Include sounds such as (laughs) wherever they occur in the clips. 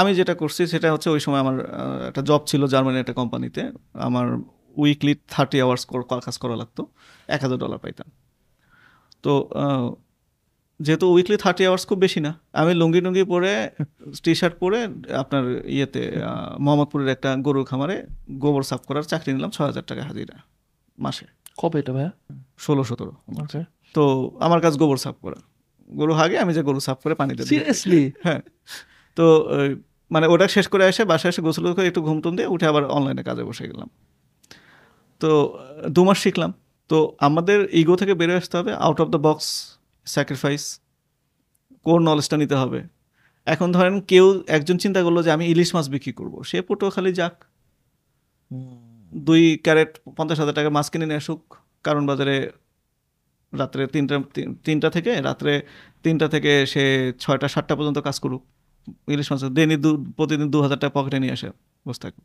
আমি যেটা করছি সেটা হচ্ছে ওই সময় আমার একটা জব ছিল জার্মানির একটা কোম্পানিতে আমার উইকলি থার্টি আওয়ার্স কাজ করা লাগতো এক হাজার ডলার পাইতাম তো যেহেতু উইকলি থার্টি আওয়ার্স খুব বেশি না আমি লুঙ্গি টুঙ্গি পরে টি শার্ট পরে আপনার ইয়েতে মোহাম্মদপুরের একটা গরুর খামারে গোবর সাফ করার চাকরি নিলাম ছ হাজার টাকা হাজিরা মাসে কবে এটা ভাইয়া ষোলো সতেরো তো আমার কাজ গোবর সাফ করা গরু হাগে আমি যে গরু সাফ করে পানিতে সিরিয়াসলি হ্যাঁ তো মানে ওটা শেষ করে এসে বাসায় এসে গোসল করে একটু ঘুম টুম দিয়ে উঠে আবার অনলাইনে কাজে বসে গেলাম তো দু মাস শিখলাম তো আমাদের ইগো থেকে বেরো আসতে হবে out of the box sacrifice core নলেজটা নিতে হবে এখন ধরেন কেউ একজন চিন্তা করলো যে আমি ইলিশ মাছ বিক্রি করব সে পোটো খালি যাক দুই ক্যারেট পঞ্চাশ হাজার টাকা মাছ কিনে নিয়ে আসুক কারণ বাজারে রাত্রে তিনটা তিনটা থেকে রাত্রে তিনটা থেকে সে ছয়টা সাতটা পর্যন্ত কাজ করুক ইলিশ মাছ দিনই দু প্রতিদিন দু হাজার টাকা পকেটে নিয়ে আসে বসে থাকো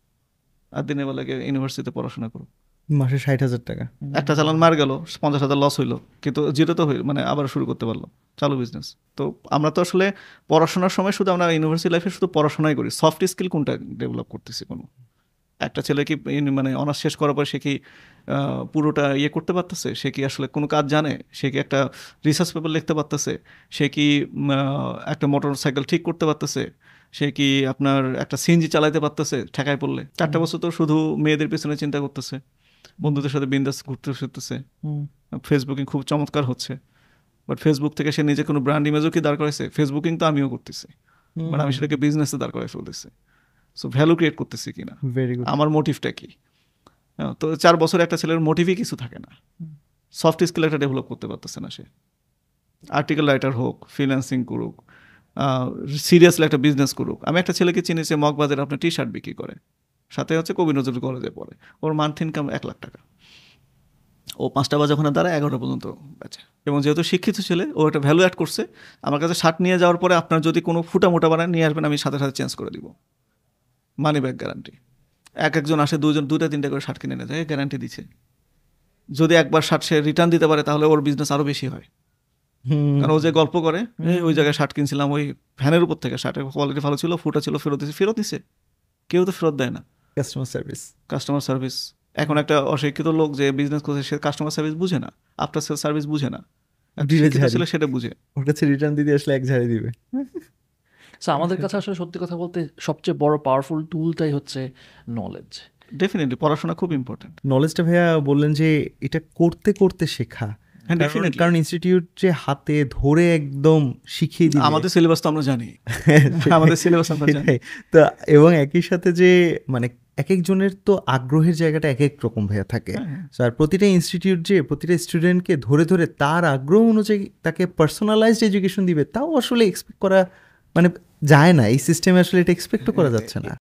আর দিনে বেলা ইউনিভার্সিটিতে পড়াশোনা করো মাসে ষাট হাজার টাকা একটা চালান মার গেল পঞ্চাশ হাজার লস হইলো কিন্তু জিরো তো হইল মানে আবার শুরু করতে পারলো চালু বিজনেস তো আমরা তো আসলে পড়াশোনার সময় শুধু আমরা ইউনিভার্সিটি লাইফে শুধু পড়াশোনাই করি সফট স্কিল কোনটা ডেভেলপ করতেছি কোনো একটা ছেলে কি মানে অনার্স শেষ করার পর সে কি পুরোটা ইয়ে করতে পারতেছে সে কি আসলে কোনো কাজ জানে সে কি একটা রিসার্চ পেপার লিখতে পারতেছে সে কি একটা মোটর সাইকেল ঠিক করতে পারতেছে সে কি আপনার একটা সিএনজি চালাইতে পারতেছে ঠেকায় পড়লে চারটা বছর তো শুধু মেয়েদের পেছনে চিন্তা করতেছে বন্ধুদের সাথে বিন্দাস ঘুরতে ফিরতেছে ফেসবুকিং খুব চমৎকার হচ্ছে বাট ফেসবুক থেকে সে নিজে কোনো ব্র্যান্ড ইমেজও কি দাঁড় করাইছে ফেসবুকিং তো আমিও করতেছি বাট মানে আমি সেটাকে বিজনেসে দাঁড় করাই ফেলতেছি সো ভ্যালু ক্রিয়েট করতেছি কিনা আমার মোটিভটা কি হ্যাঁ, তো চার বছর একটা ছেলের মোটিভই কিছু থাকে না সফট স্কিল একটা ডেভেলপ করতে পারতেছে না সে আর্টিকেল রাইটার হোক ফিন্যান্সিং করুক সিরিয়াসলি একটা বিজনেস করুক আমি একটা ছেলেকে চিনি চিনেছি মগবাজারে আপনার টি শার্ট বিক্রি করে সাথে হচ্ছে কবি নজরুল কলেজে পড়ে ওর মান্থ ইনকাম এক লাখ টাকা ও পাঁচটা বাজে ওখানে দাঁড়ায় এগারোটা পর্যন্ত বেঁচে এবং যেহেতু শিক্ষিত ছেলে ও একটা ভ্যালু অ্যাড করছে আমার কাছে শার্ট নিয়ে যাওয়ার পরে আপনার যদি কোনো ফুটা মোটা বানায় নিয়ে আসবেন আমি সাথে সাথে চেঞ্জ করে দিব মানি ব্যাক গ্যারান্টি এক একজন আসে দুজন দুটা তিনটা করে শার্ট কিনে নিয়ে যায় গ্যারান্টি দিচ্ছে যদি একবার শার্ট সে রিটার্ন দিতে পারে তাহলে ওর বিজনেস আরও বেশি হয় কারণ ও যে গল্প করে ওই জায়গায় শার্ট কিনছিলাম ওই ফ্যানের উপর থেকে শার্টের কোয়ালিটি ভালো ছিল ফুটা ছিল ফেরত দিছে ফেরত দিছে কেউ তো ফেরত দেয় না কাস্টমার সার্ভিস কাস্টমার সার্ভিস এখন একটা অশিক্ষিত লোক যে বিজনেস করছে সে কাস্টমার সার্ভিস বুঝে না আফটার সেল সার্ভিস বুঝে না ছিল সেটা বুঝে কাছে রিটার্ন দিতে আসলে এক ঝাড়ে দিবে সো আমাদের কাছে আসলে সত্যি কথা বলতে সবচেয়ে বড় পাওয়ারফুল টুলটাই হচ্ছে নলেজ ডেফিনেটলি পড়াশোনা খুব ইম্পর্টেন্ট নলেজটা ভাইয়া বললেন যে এটা করতে করতে শেখা হ্যাঁ, কারণ ইনস্টিটিউট যে হাতে ধরে একদম শিখিয়ে দিই আমাদের সিলেবাস তো আমরা জানি (laughs) হ্যাঁ, আমাদের সিলেবাস আমরা জানি তো এবং একই সাথে যে মানে এক একজনের তো আগ্রহের জায়গাটা এক এক রকম ভাইয়া থাকে হ্যাঁ, আর প্রতিটা ইনস্টিটিউট যে প্রতিটা স্টুডেন্টকে ধরে ধরে তার আগ্রহ অনুযায়ী তাকে পার্সোনালাইজড এডুকেশন দিবে তাও আসলে এক্সপেক্ট করা মানে যায় না এই সিস্টেমে আসলে এটা এক্সপেক্টও করা যাচ্ছে না